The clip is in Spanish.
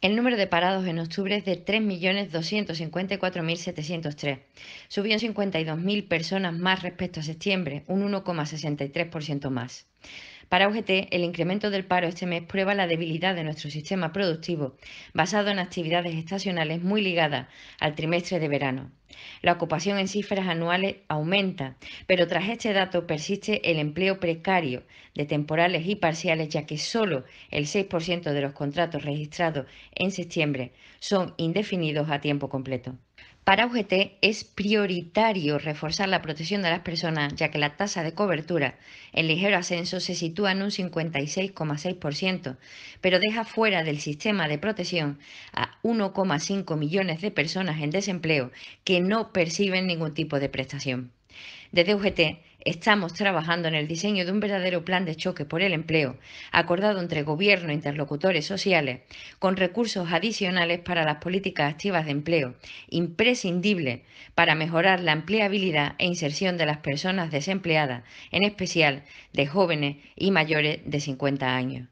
El número de parados en octubre es de 3.254.703. Subió en 52.000 personas más respecto a septiembre, un 1,63% más. Para UGT, el incremento del paro este mes prueba la debilidad de nuestro sistema productivo, basado en actividades estacionales muy ligadas al trimestre de verano. La ocupación en cifras anuales aumenta, pero tras este dato persiste el empleo precario de temporales y parciales, ya que solo el 6% de los contratos registrados en septiembre son indefinidos a tiempo completo. Para UGT es prioritario reforzar la protección de las personas, ya que la tasa de cobertura en ligero ascenso se sitúa en un 56,6%, pero deja fuera del sistema de protección a 1,5 millones de personas en desempleo que no perciben ningún tipo de prestación. Desde UGT estamos trabajando en el diseño de un verdadero plan de choque por el empleo, acordado entre gobierno e interlocutores sociales, con recursos adicionales para las políticas activas de empleo, imprescindible para mejorar la empleabilidad e inserción de las personas desempleadas, en especial de jóvenes y mayores de 50 años.